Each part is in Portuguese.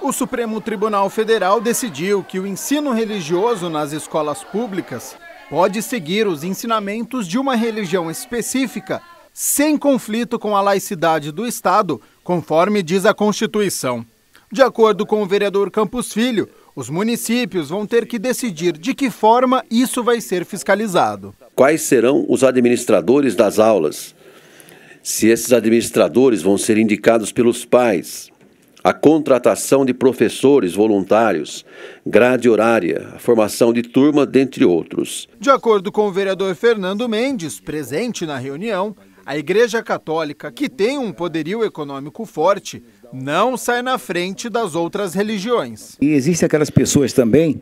O Supremo Tribunal Federal decidiu que o ensino religioso nas escolas públicas pode seguir os ensinamentos de uma religião específica sem conflito com a laicidade do Estado, conforme diz a Constituição. De acordo com o vereador Campos Filho, os municípios vão ter que decidir de que forma isso vai ser fiscalizado. Quais serão os administradores das aulas? Se esses administradores vão ser indicados pelos pais, a contratação de professores voluntários, grade horária, a formação de turma, dentre outros. De acordo com o vereador Fernando Mendes, presente na reunião, a Igreja Católica, que tem um poderio econômico forte, não sai na frente das outras religiões. E existem aquelas pessoas também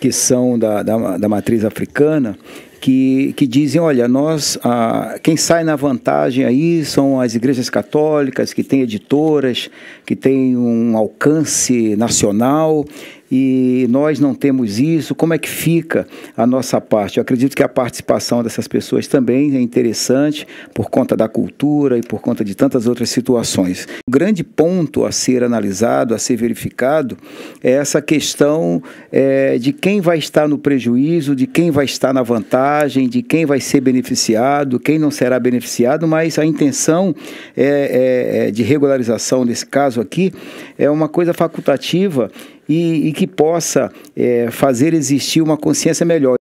que são da, da, da matriz africana que, que, dizem, olha, nós ah, quem sai na vantagem aí são as igrejas católicas que têm editoras, que têm um alcance nacional e nós não temos isso, como é que fica a nossa parte? Eu acredito que a participação dessas pessoas também é interessante por conta da cultura e por conta de tantas outras situações. O grande ponto a ser analisado, a ser verificado, é essa questão é, de quem vai estar no prejuízo, de quem vai estar na vantagem, de quem vai ser beneficiado, quem não será beneficiado, mas a intenção é, é, é de regularização, nesse caso aqui, é uma coisa facultativa e, e que possa é, fazer existir uma consciência melhor.